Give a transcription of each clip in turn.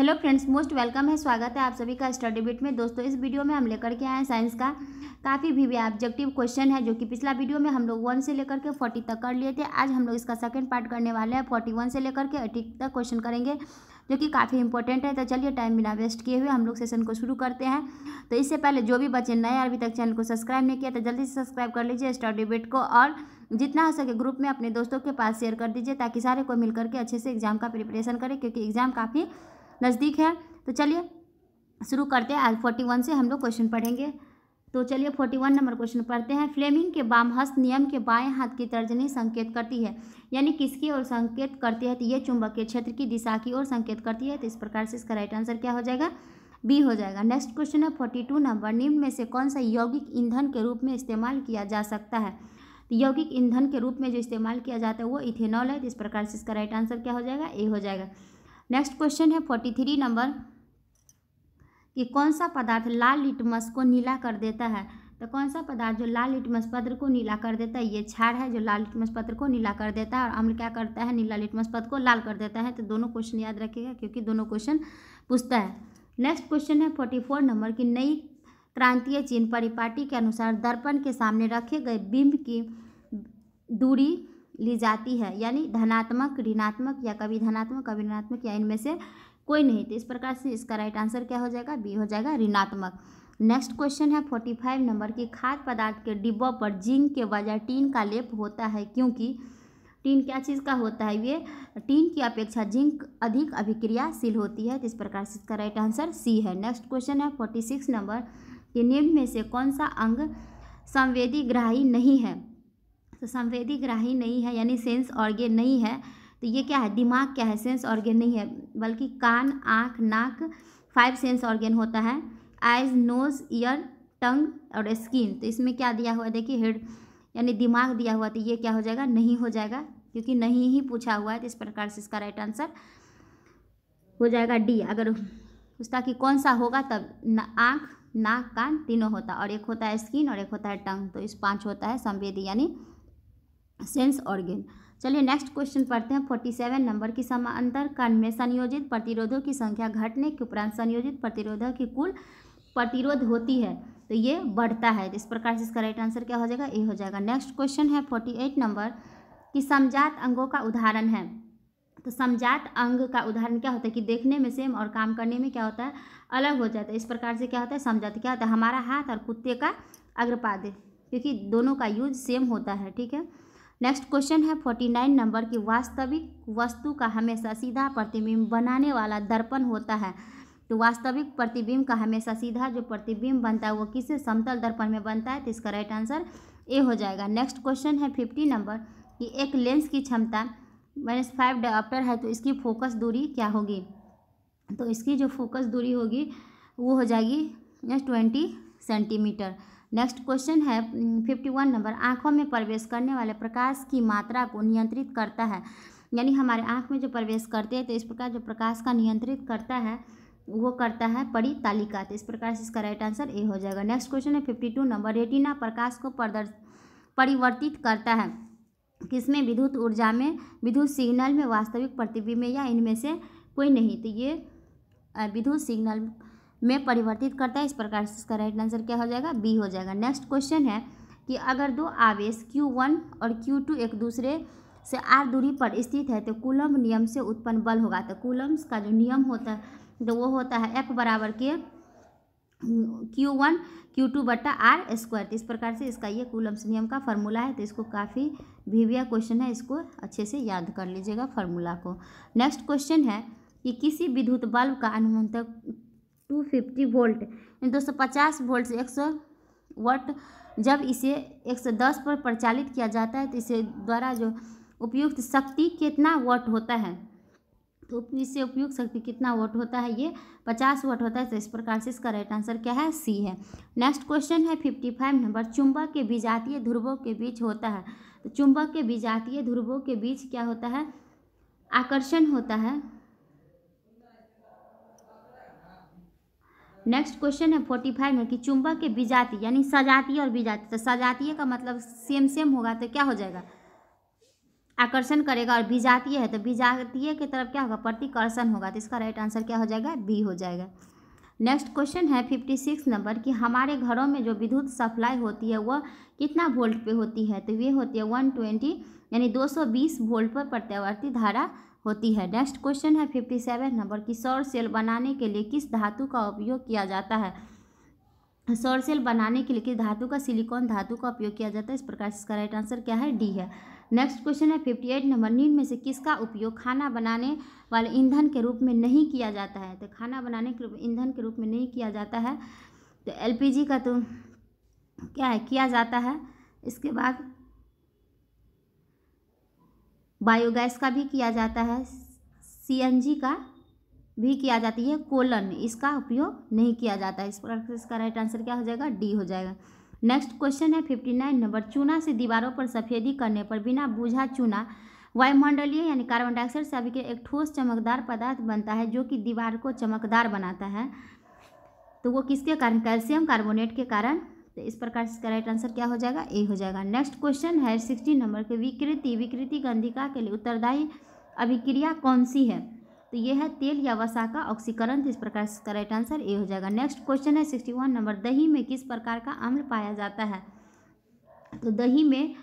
hello friends most welcome है स्वागत है आप सभी का स्टडी बिट में दोस्तों इस वीडियो में हम लेकर के आए हैं साइंस का काफ़ी भी ऑब्जेक्टिव क्वेश्चन है जो कि पिछला वीडियो में हम लोग वन से लेकर के फोर्टी तक कर लिए थे आज हम लोग इसका सेकंड पार्ट करने वाले हैं फोर्टी वन से लेकर के एटी तक क्वेश्चन करेंगे जो कि काफ़ी इंपॉर्टेंट है तो चलिए टाइम बिना वेस्ट किए हुए हम लोग सेशन को शुरू करते हैं तो इससे पहले जो भी बच्चे नए अभी तक चैनल को सब्सक्राइब नहीं किया तो जल्दी से सब्सक्राइब कर लीजिए स्टडी बिट को और जितना हो सके ग्रुप में अपने दोस्तों के पास शेयर कर दीजिए ताकि सारे को मिल करके अच्छे से एग्जाम का प्रिपरेशन करें क्योंकि एग्जाम काफ़ी नज़दीक है तो चलिए शुरू करते हैं आज फोर्टी वन से हम लोग क्वेश्चन पढ़ेंगे तो चलिए फोर्टी वन नंबर क्वेश्चन पढ़ते हैं फ्लेमिंग के बाम हस्त नियम के बाएं हाथ की तर्जनी संकेत करती है यानी किसकी ओर संकेत करती है तो ये चुंबकीय क्षेत्र की दिशा की ओर संकेत करती है तो इस प्रकार से इसका राइट आंसर क्या हो जाएगा बी हो जाएगा नेक्स्ट क्वेश्चन है फोर्टी टू नंबर निम्न में से कौन सा यौगिक ईंधन के रूप में इस्तेमाल किया जा सकता है तो यौगिक ईंधन के रूप में जो इस्तेमाल किया जाता है वो इथेनॉल है तो इस प्रकार से इसका राइट आंसर क्या हो जाएगा ए हो जाएगा नेक्स्ट क्वेश्चन है फोर्टी थ्री नंबर कि कौन सा पदार्थ लाल लिटमस को नीला कर देता है तो कौन सा पदार्थ जो लाल लिटमस पत्र को नीला कर देता है ये छार है जो लाल लिटमस पत्र को नीला कर देता है और अम्ल क्या करता है नीला लिटमस पत्र को लाल कर देता है तो दोनों क्वेश्चन याद रखिएगा क्योंकि दोनों क्वेश्चन पूछता है नेक्स्ट क्वेश्चन है फोर्टी फोर नंबर की नई क्रांतीय चिन्ह परिपाटी के अनुसार दर्पण के सामने रखे गए बिंब की दूरी ली जाती है यानी धनात्मक ऋणात्मक या कभी धनात्मक कभी ऋणात्मक या इनमें से कोई नहीं तो इस प्रकार से इसका राइट आंसर क्या हो जाएगा बी हो जाएगा ऋणात्मक नेक्स्ट क्वेश्चन है फोर्टी फाइव नंबर की खाद्य पदार्थ के डिब्बों पर जिंक के बजाय टीन का लेप होता है क्योंकि टीन क्या चीज़ का होता है ये टीन की अपेक्षा जिंक अधिक अभिक्रियाशील होती है तो इस प्रकार से इसका राइट आंसर सी है नेक्स्ट क्वेश्चन है फोर्टी सिक्स नंबर कि निम्न में से कौन सा अंग संवेदी ग्राही नहीं है तो संवेदी ग्राही नहीं है यानी सेंस ऑर्गेन नहीं है तो ये क्या है दिमाग क्या है सेंस ऑर्गेन नहीं है बल्कि कान आँख नाक फाइव सेंस ऑर्गेन होता है आइज नोज ईयर टंग और स्किन तो इसमें क्या दिया हुआ देखिए हेड यानी दिमाग दिया हुआ तो ये क्या हो जाएगा नहीं हो जाएगा क्योंकि नहीं ही पूछा हुआ है तो इस प्रकार से इसका राइट आंसर हो जाएगा डी अगर उसका कि कौन सा होगा तब आँख नाक कान तीनों होता और एक होता है स्किन और एक होता है टंग तो इस पांच होता है संवेदी यानी सेंस ऑर्गेन चलिए नेक्स्ट क्वेश्चन पढ़ते हैं फोर्टी सेवन नंबर की समांतर कण में संयोजित प्रतिरोधों की संख्या घटने के उपरांत संयोजित प्रतिरोधों की कुल प्रतिरोध होती है तो ये बढ़ता है तो इस प्रकार से इसका राइट आंसर क्या हो जाएगा ए हो जाएगा नेक्स्ट क्वेश्चन है फोर्टी एट नंबर कि समझात अंगों का उदाहरण है तो समझात अंग का उदाहरण क्या होता है कि देखने में सेम और काम करने में क्या होता है अलग हो जाता है इस प्रकार से क्या होता है समझात क्या होता है हमारा हाथ और कुत्ते का अग्रपाद क्योंकि दोनों का यूज सेम होता है ठीक है नेक्स्ट क्वेश्चन है फोर्टी नाइन नंबर की वास्तविक वस्तु का हमेशा सीधा प्रतिबिंब बनाने वाला दर्पण होता है तो वास्तविक प्रतिबिंब का हमेशा सीधा जो प्रतिबिंब बनता है वो किस समतल दर्पण में बनता है तो इसका राइट आंसर ए हो जाएगा नेक्स्ट क्वेश्चन है फिफ्टी नंबर कि एक लेंस की क्षमता माइनस फाइव डॉप्टर है तो इसकी फोकस दूरी क्या होगी तो इसकी जो फोकस दूरी होगी वो हो जाएगी ट्वेंटी सेंटीमीटर नेक्स्ट क्वेश्चन है फिफ्टी वन नंबर आँखों में प्रवेश करने वाले प्रकाश की मात्रा को नियंत्रित करता है यानी हमारे आँख में जो प्रवेश करते हैं तो इस प्रकार जो प्रकाश का नियंत्रित करता है वो करता है तालिका तो इस प्रकार से इसका राइट आंसर ए हो जाएगा नेक्स्ट क्वेश्चन है फिफ्टी टू नंबर रेटिना प्रकाश को प्रदर्श परिवर्तित करता है किसमें विद्युत ऊर्जा में विद्युत सिग्नल में वास्तविक प्रतिबिंब में या इनमें से कोई नहीं तो ये विद्युत सिग्नल में परिवर्तित करता है इस प्रकार से इसका राइट आंसर क्या हो जाएगा बी हो जाएगा नेक्स्ट क्वेश्चन है कि अगर दो आवेश Q1 और Q2 एक दूसरे से आर दूरी पर स्थित है तो कुलम नियम से उत्पन्न बल होगा तो कुलम्स का जो नियम होता है तो वो होता है एफ बराबर के क्यू वन क्यू टू बट्टा आर स्क्वायर तो इस प्रकार से इसका ये कुलम्स नियम का फॉर्मूला है तो इसको काफ़ी भीविया क्वेश्चन है इसको अच्छे से याद कर लीजिएगा फार्मूला को नेक्स्ट क्वेश्चन है कि किसी विद्युत बल्ब का अनुमंतक टू फिफ्टी वोल्ट दो सौ पचास वोल्ट से एक सौ वोल्ट जब इसे एक सौ दस पर प्रचालित किया जाता है तो इसे द्वारा जो उपयुक्त शक्ति कितना वोट होता है तो इससे उपयुक्त शक्ति कितना वोट होता है ये पचास वोट होता है तो इस प्रकार से इसका राइट आंसर क्या है सी है नेक्स्ट क्वेश्चन है फिफ्टी फाइव नंबर चुंबक के विजातीय ध्रुवों के बीच होता है तो चुंबक के विजातीय ध्रुवों के बीच क्या होता है आकर्षण होता है नेक्स्ट क्वेश्चन है फोर्टी फाइव में कि चुंबक के विजाति यानी सजातीय और विजातीय तो सजातीय का मतलब सेम सेम होगा तो क्या हो जाएगा आकर्षण करेगा और विजातीय है तो विजातीय की तरफ क्या होगा प्रतिकर्षण होगा तो इसका राइट आंसर क्या हो जाएगा बी हो जाएगा नेक्स्ट क्वेश्चन है फिफ्टी सिक्स नंबर कि हमारे घरों में जो विद्युत सप्लाई होती है वह कितना वोल्ट पे होती है तो ये होती है वन ट्वेंटी यानी दो सौ बीस वोल्ट पर प्रत्यावर्ती धारा होती है नेक्स्ट क्वेश्चन है फिफ्टी सेवन नंबर की सौर सेल बनाने के लिए किस धातु का उपयोग किया जाता है सौर सेल बनाने के लिए किस धातु का सिलिकॉन धातु का उपयोग किया जाता है इस प्रकार इसका राइट आंसर क्या है डी है नेक्स्ट क्वेश्चन है फिफ्टी एट नंबर नीन में से किसका उपयोग खाना बनाने वाले ईंधन के रूप में नहीं किया जाता है तो खाना बनाने के ईंधन के रूप में नहीं किया जाता है तो एल का तो क्या है किया जाता है इसके बाद बायोगैस का भी किया जाता है सी का भी किया जाती है कोलन इसका उपयोग नहीं किया जाता है इस प्रकार इसका राइट आंसर क्या हो जाएगा डी हो जाएगा नेक्स्ट क्वेश्चन है फिफ्टी नाइन नंबर चूना से दीवारों पर सफेदी करने पर बिना बूझा चूना वायुमंडलीय यानी कार्बन डाइऑक्साइड से अभी के एक ठोस चमकदार पदार्थ बनता है जो कि दीवार को चमकदार बनाता है तो वो किसके कारण कैल्शियम कार्बोनेट के कारण तो इस प्रकार से इसका राइट आंसर क्या हो जाएगा ए हो जाएगा नेक्स्ट क्वेश्चन है सिक्सटीन नंबर के विकृति विकृति गंधिका के लिए उत्तरदायी अभिक्रिया कौन सी है तो ये है तेल या वसा का ऑक्सीकरण इस प्रकार से इसका राइट आंसर ए हो जाएगा नेक्स्ट क्वेश्चन है सिक्सटी वन नंबर दही में किस प्रकार का अम्ल पाया जाता है तो दही में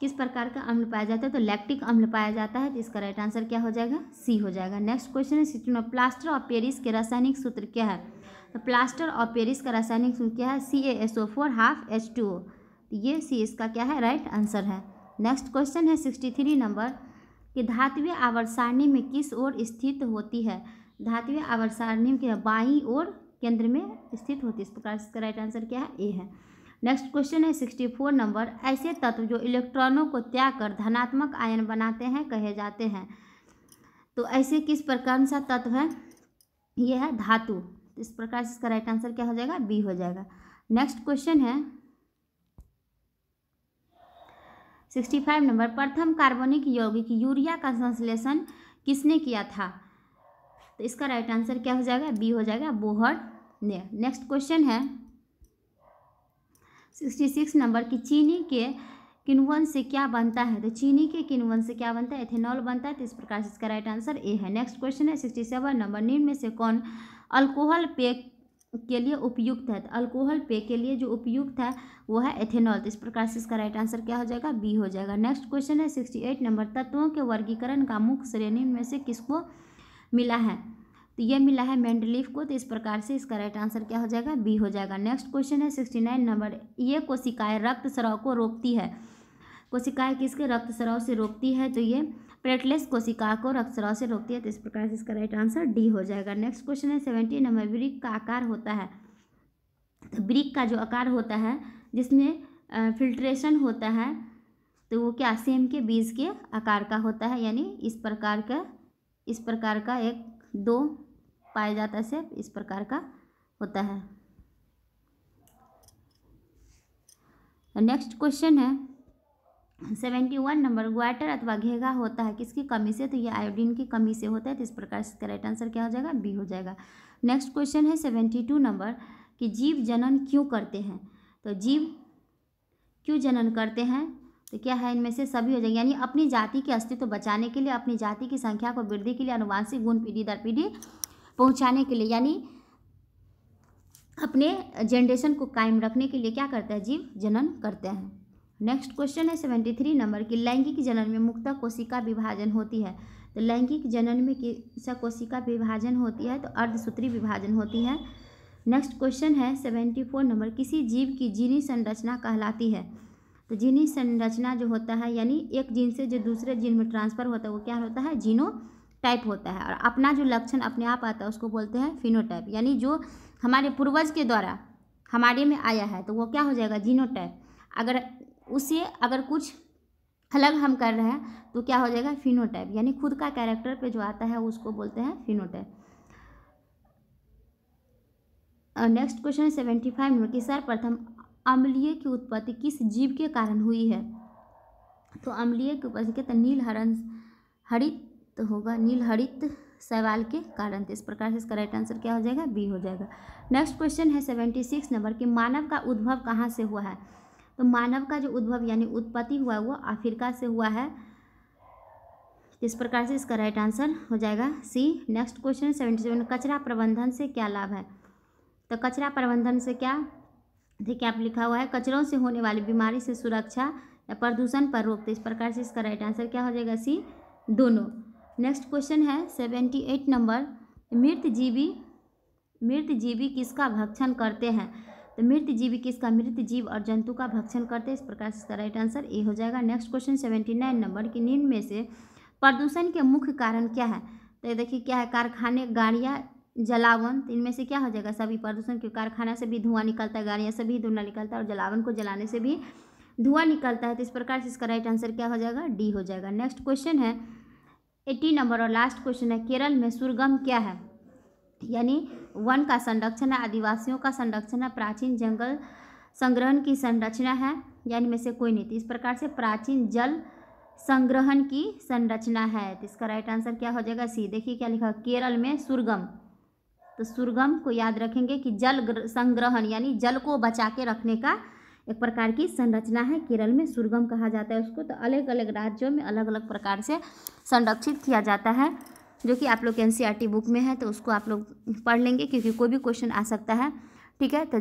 किस प्रकार का अम्ल पाया जाता है तो लैक्टिक अम्ल पाया जाता है तो इसका राइट आंसर क्या हो जाएगा सी हो जाएगा नेक्स्ट क्वेश्चन है सिक्सटी प्लास्टर ऑफ पेरिस के रासायनिक सूत्र क्या है प्लास्टर ऑफ पेरिस का रासायनिक सूत्र क्या है C A S O four half H two O तो ये सी इसका क्या है राइट आंसर है नेक्स्ट क्वेश्चन है सिक्सटी थ्री नंबर कि धातुवी आवर्त सारणी में किस ओर स्थित होती है धातुवी आवर्त सारणी के बाई ओर केंद्र में स्थित होती है इस प्रकार इसका राइट आंसर क्या है ए है नेक्स्ट क्वेश्चन है सिक्सटी फोर नंबर ऐसे तत्व जो इलेक्ट्रॉनों को त्याग कर धनात्मक आयन बनाते हैं कहे जाते हैं तो ऐसे किस प्रकार सा तत्व है यह है धातु तो इस प्रकार से इसका राइट आंसर क्या हो जाएगा बी हो जाएगा नेक्स्ट क्वेश्चन है सिक्सटी फाइव नंबर प्रथम कार्बनिक यौगिक यूरिया का संश्लेषण किसने किया था तो इसका राइट आंसर क्या हो जाएगा बी हो जाएगा बोहर ने नेक्स्ट क्वेश्चन है सिक्सटी सिक्स नंबर की चीनी के किनवन से क्या बनता है तो चीनी के किनवन से क्या बनता है एथेनॉल बनता है तो इस प्रकार से इसका राइट आंसर ए है नेक्स्ट क्वेश्चन है सिक्सटी सेवन नंबर निम्न में से कौन अल्कोहल पेय के लिए उपयुक्त है तो अल्कोहल पेय के लिए जो उपयुक्त है वो है एथेनॉल तो इस प्रकार से इसका राइट आंसर क्या हो जाएगा बी हो जाएगा नेक्स्ट क्वेश्चन है सिक्सटी एट नंबर तत्वों के वर्गीकरण का मुख्य श्रेणी में से किसको मिला है तो ये मिला है मेंडलीफ को तो इस प्रकार से इसका राइट आंसर क्या हो जाएगा बी हो जाएगा नेक्स्ट क्वेश्चन है सिक्सटी नाइन नंबर ये कोशिकाएँ रक्त स्राव को रोकती है कोशिकाएं किसके रक्त स्राव से रोकती है तो ये प्लेटलेस कोशिका को रक्त स्राव से रोकती है तो इस प्रकार से इसका राइट आंसर डी हो जाएगा नेक्स्ट क्वेश्चन है सेवेंटी नंबर ब्रिक का आकार होता है तो ब्रिक का जो आकार होता है जिसमें फिल्ट्रेशन होता है तो वो क्या सेम के बीज के आकार का होता है यानी इस प्रकार का इस प्रकार का एक दो पाया जाता है सेप इस प्रकार का होता है नेक्स्ट क्वेश्चन है सेवेंटी वन नंबर ग्वाटर अथवा घेगा होता है किसकी कमी से तो ये आयोडीन की कमी से होता है तो इस प्रकार इसका राइट आंसर क्या हो जाएगा बी हो जाएगा नेक्स्ट क्वेश्चन है सेवेंटी टू नंबर कि जीव जनन क्यों करते हैं तो जीव क्यों जनन करते हैं तो क्या है इनमें से सभी हो जाएंगे यानी अपनी जाति के अस्तित्व तो बचाने के लिए अपनी जाति की संख्या को वृद्धि के लिए अनुवांशिक गुण पीढ़ी दर पीढ़ी पहुँचाने के लिए यानी अपने जनरेशन को कायम रखने के लिए क्या करता है जीव जनन करते हैं नेक्स्ट क्वेश्चन है सेवेंटी थ्री नंबर की लैंगिक जनन में मुक्ता कोशिका विभाजन होती है तो लैंगिक जनन में किसा कोशिका विभाजन होती है तो अर्धसूत्री विभाजन होती है नेक्स्ट क्वेश्चन है सेवेंटी फोर नंबर किसी जीव की जीनी संरचना कहलाती है तो जीनी संरचना जो होता है यानी एक जीन से जो दूसरे जीन में ट्रांसफर होता है वो क्या होता है जीनो टाइप होता है और अपना जो लक्षण अपने आप आता है उसको बोलते हैं फिनोटाइप यानी जो हमारे पूर्वज के द्वारा हमारे में आया है तो वो क्या हो जाएगा जीनोटाइप अगर उसे अगर कुछ अलग हम कर रहे हैं तो क्या हो जाएगा फिनोटाइप यानी खुद का कैरेक्टर पे जो आता है उसको बोलते हैं phenotype next question seventy five number कि सर प्रथम अम्लीय की उत्पत्ति किस जीव के कारण हुई है तो अम्लीय की उत्पत्ति के नील हरण हरित तो होगा नील हरित सवाल के कारण इस प्रकार से इसका राइट आंसर क्या हो जाएगा बी हो जाएगा नेक्स्ट क्वेश्चन है सेवेंटी सिक्स नंबर कि मानव का उद्भव कहाँ से हुआ है तो मानव का जो उद्भव यानी उत्पत्ति हुआ वो अफ्रीका से हुआ है इस प्रकार से इसका राइट आंसर हो जाएगा C next question seventy seven कचरा प्रबंधन से क्या लाभ है तो कचरा प्रबंधन से क्या देखिए आप लिखा हुआ है कचरों से होने वाली बीमारी से सुरक्षा या प्रदूषण पर रोक तो इस प्रकार से इसका राइट आंसर क्या हो जाएगा सी दोनों नेक्स्ट क्वेश्चन है सेवेंटी एट नंबर मृत जीवी मृत जीवी किसका भक्षण करते हैं तो मृत जीव किसका मृत जीव और जंतु का भक्षण करते इस प्रकार से इसका राइट आंसर ए हो जाएगा next question seventy nine number की निम्न में से प्रदूषण के मुख्य कारण क्या है तो ये देखिए क्या है कारखाने गाड़ियाँ जलावन तो इनमें से क्या हो जाएगा सभी प्रदूषण के कारखाना से भी धुआं निकलता है गाड़ियाँ से भी धुआं निकलता है और जलावन को जलाने से भी धुआं निकलता है तो इस प्रकार से इसका राइट आंसर क्या हो जाएगा डी हो जाएगा नेक्स्ट क्वेश्चन है एट्टी नंबर और लास्ट क्वेश्चन है केरल में सुरगम क्या है यानी वन का संरक्षण है आदिवासियों का संरक्षण है प्राचीन जंगल संग्रहण की संरचना है यानी में से कोई नहीं तो इस प्रकार से प्राचीन जल संग्रहण की संरचना है तो इसका राइट आंसर क्या हो जाएगा सी देखिए क्या लिखा केरल में सुरगम तो सुरगम को याद रखेंगे कि जल संग्रहण यानी जल को बचा के रखने का एक प्रकार की संरचना है केरल में सुरगम कहा जाता है उसको तो अलग अलग राज्यों में अलग अलग प्रकार से संरक्षित किया जाता है जो कि आप लोग के एन बुक में है तो उसको आप लोग पढ़ लेंगे क्योंकि कोई भी क्वेश्चन आ सकता है ठीक है तो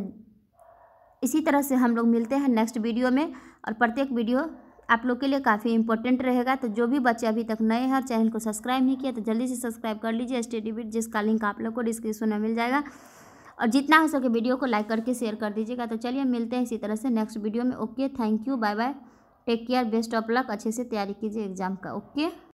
इसी तरह से हम लोग मिलते हैं नेक्स्ट वीडियो में और प्रत्येक वीडियो आप लोग के लिए काफ़ी इंपॉर्टेंट रहेगा तो जो भी बच्चे अभी तक नए हैं चैनल को सब्सक्राइब नहीं किया तो जल्दी से सब्सक्राइब कर लीजिए स्टडी बिट जिसका लिंक आप लोग को डिस्क्रिप्शन में मिल जाएगा और जितना हो सके वीडियो को लाइक करके शेयर कर दीजिएगा तो चलिए मिलते हैं इसी तरह से नेक्स्ट वीडियो में okay thank you bye bye take care best of luck अच्छे से तैयारी कीजिए एग्जाम का ओके